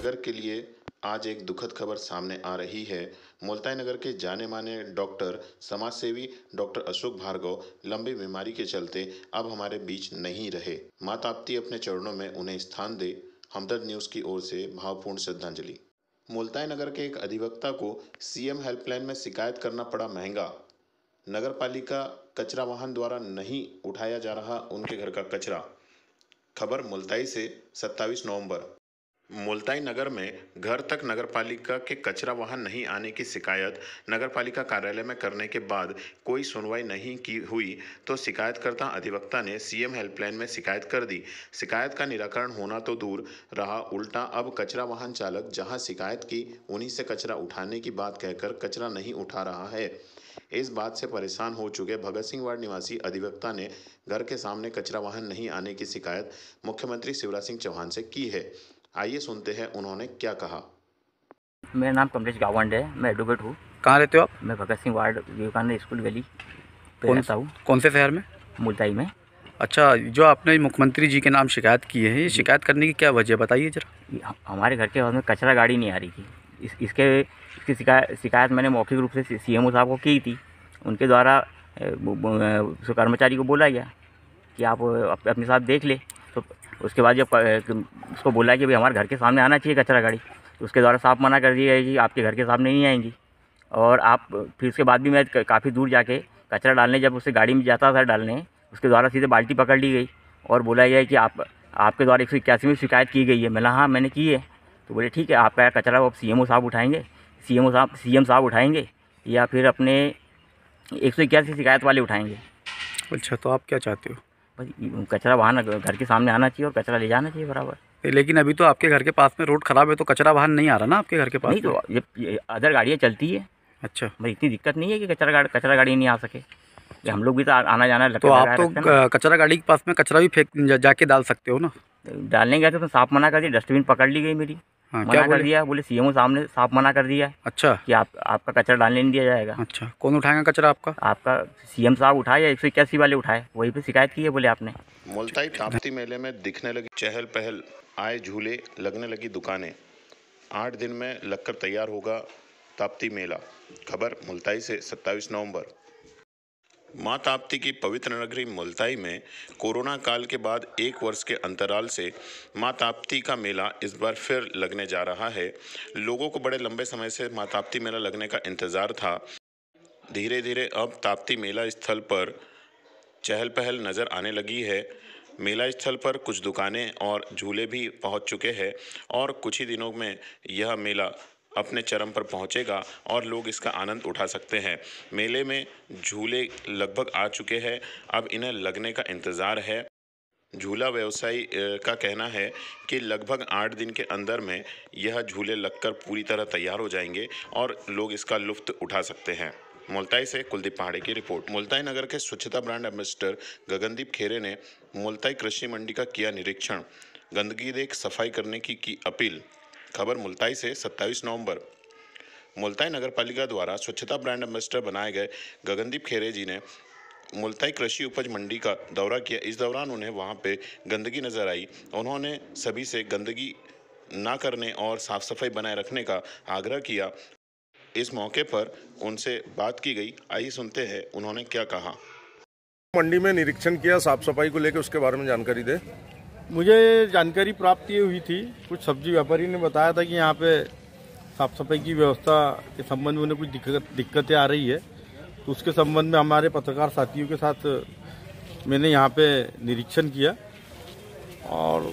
नगर के लिए आज एक दुखद खबर सामने आ रही है मुल्ताई नगर के जाने माने डॉक्टर समाजसेवी डॉक्टर अशोक भार्गव लंबी बीमारी के चलते अब हमारे बीच नहीं रहे माँ ताप्ती अपने चरणों में उन्हें स्थान दे हमदर्द न्यूज़ की ओर से भावपूर्ण श्रद्धांजलि मुल्ताई नगर के एक अधिवक्ता को सीएम हेल्पलाइन में शिकायत करना पड़ा महंगा नगर पालिका कचरा वाहन द्वारा नहीं उठाया जा रहा उनके घर का कचरा खबर मुल्ताई से 27 नवंबर मुल्ताई नगर में घर तक नगरपालिका के कचरा वाहन नहीं आने की शिकायत नगरपालिका कार्यालय में करने के बाद कोई सुनवाई नहीं की हुई तो शिकायतकर्ता अधिवक्ता ने सीएम हेल्पलाइन में शिकायत कर दी शिकायत का निराकरण होना तो दूर रहा उल्टा अब कचरा वाहन चालक जहां शिकायत की उन्हीं से कचरा उठाने की बात कहकर कचरा नहीं उठा रहा है इस बात से परेशान हो चुके भगत सिंह वार्ड निवासी अधिवक्ता ने घर के सामने कचरा वाहन नहीं आने की शिकायत मुख्यमंत्री शिवराज सिंह चौहान से की है आइए सुनते हैं उन्होंने क्या कहा मेरा नाम कमलेश गावंड है मैं एडवोकेट हूँ कहाँ रहते हो आप मैं Bhagat Singh ward Vivekanand school valley कौन सा हूँ कौन से शहर में मुल्ताई में अच्छा जो आपने मुख्यमंत्री जी के नाम शिकायत की है ये शिकायत करने की क्या वजह बताइए जरा हाँ, हमारे घर के पास में कचरा गाड़ी नहीं आ रही थी इस इसके इसकी शिकायत शिकायत मैंने मौखिक रूप से सी एम साहब को की थी उनके द्वारा कर्मचारी को बोला गया कि आप अपने साथ देख ले उसके बाद जब उसको बोला कि भाई हमारे घर के सामने आना चाहिए कचरा गाड़ी तो उसके द्वारा साफ मना कर दिया कि आपके घर के सामने नहीं आएंगी और आप फिर उसके बाद भी मैं काफ़ी दूर जाके कचरा डालने जब उससे गाड़ी में जाता था डालने उसके द्वारा सीधे बाल्टी पकड़ ली गई और बोला गया कि आप आपके द्वारा एक सौ इक्यासी में शिकायत की गई है मैंने हाँ मैंने की है तो बोले ठीक है आपका कचरा आप सी साहब उठाएँगे सी साहब सी साहब उठाएँगे या फिर अपने एक सौ इक्यासी शिकायत वाले उठाएँगे अच्छा तो आप क्या चाहते हो कचरा वाहन घर के सामने आना चाहिए और कचरा ले जाना चाहिए बराबर लेकिन अभी तो आपके घर के पास में रोड ख़राब है तो कचरा वाहन नहीं आ रहा ना आपके घर के पास नहीं तो ये अदर गाड़ियाँ चलती है अच्छा भाई इतनी दिक्कत नहीं है कि कचरा गाड़ी कचरा गाड़ी नहीं आ सके हम लोग भी तो आना जाना लगता तो आप तो कचरा गाड़ी के पास में कचरा भी फेंक जाके डाल सकते हो ना डालने गया था तो साफ मना कर दिया डस्टबिन पकड़ ली गई मेरी हाँ, मना कर दिया बोले सीएमओ सामने साफ मना कर दिया अच्छा कि आप आपका कचरा डालने नहीं दिया जाएगा अच्छा कौन उठाएगा कचरा आपका आपका सीएम साहब उठाए या एक सौ इक्यासी वाले उठाए वही पे शिकायत की है बोले आपने मुलताई ताप्ती मेले में दिखने लगी चहल पहल आए झूले लगने लगी दुकानें आठ दिन में लगकर तैयार होगा ताप्ती मेला खबर मुलताई से सत्ताईस नवम्बर माँ ताप्ती की पवित्र नगरी मुलताई में कोरोना काल के बाद एक वर्ष के अंतराल से माँ ताप्ती का मेला इस बार फिर लगने जा रहा है लोगों को बड़े लंबे समय से माँ ताप्ती मेला लगने का इंतज़ार था धीरे धीरे अब ताप्ती मेला स्थल पर चहल पहल नज़र आने लगी है मेला स्थल पर कुछ दुकानें और झूले भी पहुंच चुके हैं और कुछ ही दिनों में यह मेला अपने चरम पर पहुंचेगा और लोग इसका आनंद उठा सकते हैं मेले में झूले लगभग आ चुके हैं अब इन्हें लगने का इंतज़ार है झूला व्यवसायी का कहना है कि लगभग आठ दिन के अंदर में यह झूले लगकर पूरी तरह तैयार हो जाएंगे और लोग इसका लुफ्त उठा सकते हैं मुल्ताई से कुलदीप पहाड़े की रिपोर्ट मुल्ताई नगर के स्वच्छता ब्रांड एम्बेसडर गगनदीप खेरे ने मुल्ताई कृषि मंडी का किया निरीक्षण गंदगी देख सफाई करने की की अपील खबर मुल्ताई से 27 नवंबर मुल्ताई नगर पालिका द्वारा स्वच्छता ब्रांड एम्बेसडर बनाए गए गगनदीप खेरे जी ने मुल्ताई कृषि उपज मंडी का दौरा किया इस दौरान उन्हें वहां पे गंदगी नजर आई उन्होंने सभी से गंदगी ना करने और साफ सफाई बनाए रखने का आग्रह किया इस मौके पर उनसे बात की गई आइए सुनते हैं उन्होंने क्या कहा मंडी में निरीक्षण किया साफ सफाई को लेकर उसके बारे में जानकारी दे मुझे जानकारी प्राप्त ये हुई थी कुछ सब्जी व्यापारी ने बताया था कि यहाँ पे साफ सफाई की व्यवस्था के संबंध में उन्हें कुछ दिक्कत दिक्कतें आ रही है तो उसके संबंध में हमारे पत्रकार साथियों के साथ मैंने यहाँ पे निरीक्षण किया और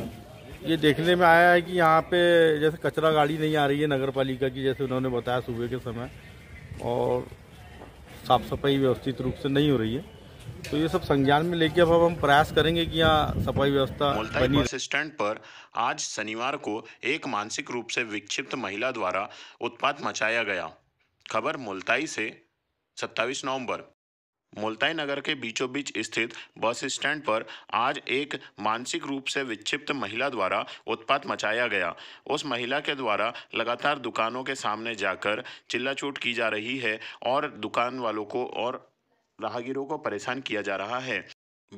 ये देखने में आया है कि यहाँ पे जैसे कचरा गाड़ी नहीं आ रही है नगर पालिका की जैसे उन्होंने बताया सुबह के समय और साफ़ सफाई व्यवस्थित रूप से नहीं हो रही है तो ये सब संज्ञान में लेके अब हम प्रयास करेंगे कि यहाँ सफाई व्यवस्था असिस्टेंट पर आज शनिवार को एक मानसिक रूप से विक्षिप्त महिला द्वारा उत्पात मचाया गया खबर मुल्ताई से 27 नवंबर मुल्ताई नगर के बीचों बीच स्थित बस स्टैंड पर आज एक मानसिक रूप से विक्षिप्त महिला द्वारा उत्पात मचाया गया उस महिला के द्वारा लगातार दुकानों के सामने जाकर चिल्लाचोट की जा रही है और दुकान वालों को और राहगीरों को परेशान किया जा रहा है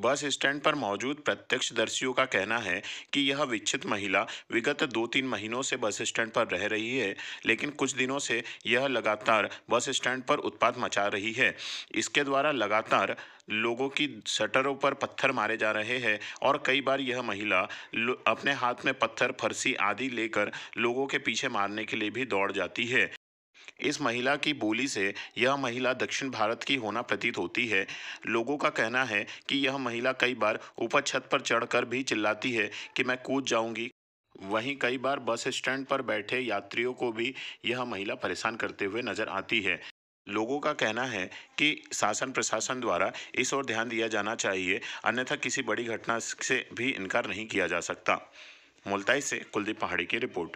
बस स्टैंड पर मौजूद प्रत्यक्षदर्शियों का कहना है कि यह विक्षित महिला विगत दो तीन महीनों से बस स्टैंड पर रह रही है लेकिन कुछ दिनों से यह लगातार बस स्टैंड पर उत्पात मचा रही है इसके द्वारा लगातार लोगों की शटरों पर पत्थर मारे जा रहे हैं और कई बार यह महिला अपने हाथ में पत्थर फरसी आदि लेकर लोगों के पीछे मारने के लिए भी दौड़ जाती है इस महिला की बोली से यह महिला दक्षिण भारत की होना प्रतीत होती है लोगों का कहना है कि यह महिला कई बार ऊपर छत पर चढ़कर भी चिल्लाती है कि मैं कूद जाऊंगी वहीं कई बार बस स्टैंड पर बैठे यात्रियों को भी यह महिला परेशान करते हुए नजर आती है लोगों का कहना है कि शासन प्रशासन द्वारा इस ओर ध्यान दिया जाना चाहिए अन्यथा किसी बड़ी घटना से भी इनकार नहीं किया जा सकता मुल्ताई से कुलदीप पहाड़ी की रिपोर्ट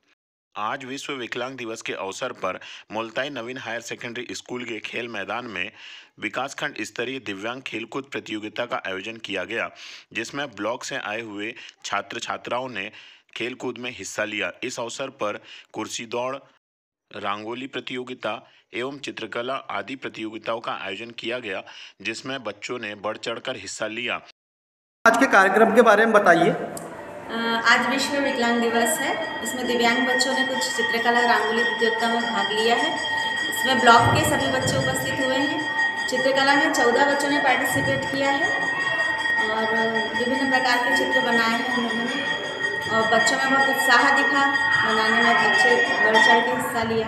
आज विश्व विकलांग दिवस के अवसर पर Multai Naveen higher secondary school के खेल मैदान में विकासखंड स्तरीय दिव्यांग खेलकूद प्रतियोगिता का आयोजन किया गया जिसमें ब्लॉक से आए हुए छात्र छात्राओं ने खेलकूद में हिस्सा लिया इस अवसर पर कुर्सी दौड़ रंगोली प्रतियोगिता एवं चित्रकला आदि प्रतियोगिताओं का आयोजन किया गया जिसमें बच्चों ने बढ़ चढ़कर हिस्सा लिया आज के कार्यक्रम के बारे में बताइए आज विश्व विकलांग दिवस है इसमें दिव्यांग बच्चों ने कुछ चित्रकला रंगोली प्रतियोगिता में भाग लिया है इसमें ब्लॉक के सभी बच्चे उपस्थित हुए हैं चित्रकला में चौदह बच्चों ने पार्टिसिपेट किया है और विभिन्न प्रकार के चित्र बनाए हैं उन्होंने और बच्चों में बहुत उत्साह दिखा बनाने में बच्चे बढ़ चढ़ के हिस्सा लिया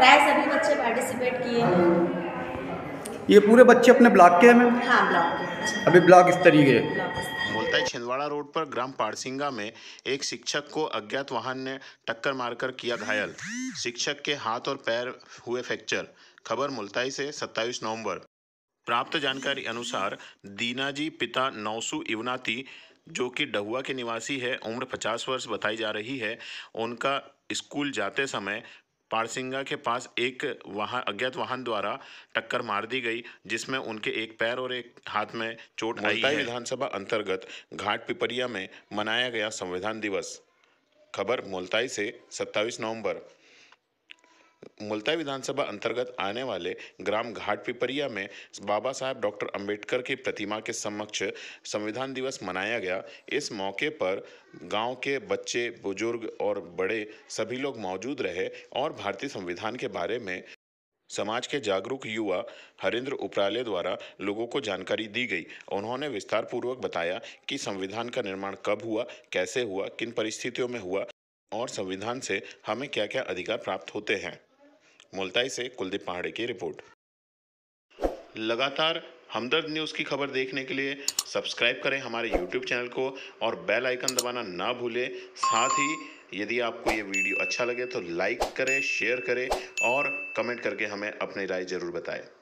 प्राय सभी बच्चे पार्टिसिपेट किए हैं ये पूरे बच्चे अपने ब्लॉक के हैं मैम हाँ ब्लॉक के अभी ब्लॉक स्तरीय है छिंदवाड़ा रोड पर ग्राम पारसिंगा में एक शिक्षक को अज्ञात वाहन ने टक्कर मारकर किया घायल शिक्षक के हाथ और पैर हुए फ्रैक्चर खबर मुल्ताई से 27 नवंबर प्राप्त जानकारी अनुसार दीनाजी पिता नौसु इवनाती जो कि डहुआ के निवासी है उम्र 50 वर्ष बताई जा रही है उनका स्कूल जाते समय पारसिंगा के पास एक वाहन अज्ञात वाहन द्वारा टक्कर मार दी गई जिसमें उनके एक पैर और एक हाथ में चोट आई है विधानसभा अंतर्गत घाट पिपरिया में मनाया गया संविधान दिवस खबर मोलताई से 27 नवंबर मुलताई विधानसभा अंतर्गत आने वाले ग्राम घाट पिपरिया में बाबा साहब डॉक्टर अंबेडकर की प्रतिमा के समक्ष संविधान दिवस मनाया गया इस मौके पर गांव के बच्चे बुजुर्ग और बड़े सभी लोग मौजूद रहे और भारतीय संविधान के बारे में समाज के जागरूक युवा हरिंद्र उपराले द्वारा लोगों को जानकारी दी गई उन्होंने विस्तार पूर्वक बताया कि संविधान का निर्माण कब हुआ कैसे हुआ किन परिस्थितियों में हुआ और संविधान से हमें क्या क्या अधिकार प्राप्त होते हैं मुलताई से कुलदीप पहाड़े की रिपोर्ट लगातार हमदर्द न्यूज़ की खबर देखने के लिए सब्सक्राइब करें हमारे यूट्यूब चैनल को और बेल आइकन दबाना ना भूलें साथ ही यदि आपको ये वीडियो अच्छा लगे तो लाइक करें शेयर करें और कमेंट करके हमें अपनी राय ज़रूर बताएं